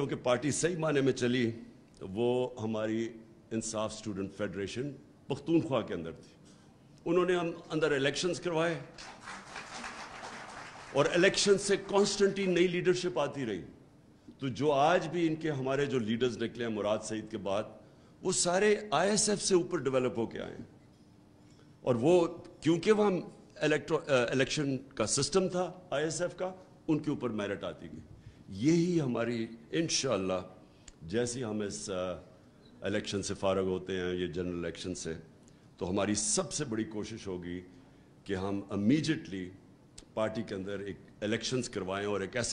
क्योंकि पार्टी सही माने में चली तो वो हमारी इंसाफ स्टूडेंट फेडरेशन पख्तूनख्वा के अंदर थी उन्होंने हम अंदर इलेक्शंस करवाए और इलेक्शन से कॉन्स्टेंटली नई लीडरशिप आती रही तो जो आज भी इनके हमारे जो लीडर्स निकले हैं मुराद सईद के बाद वो सारे आईएसएफ से ऊपर डेवलप होके आए हैं और वो क्योंकि वह इलेक्ट्रो इलेक्शन का सिस्टम था आईएसएफ का उनके ऊपर मेरिट आती गई यही हमारी इन जैसे हम इस इलेक्शन से फारग होते हैं ये जनरल इलेक्शन से तो हमारी सबसे बड़ी कोशिश होगी कि हम इमीजिएटली पार्टी के अंदर एक इलेक्शंस करवाएं और एक ऐसे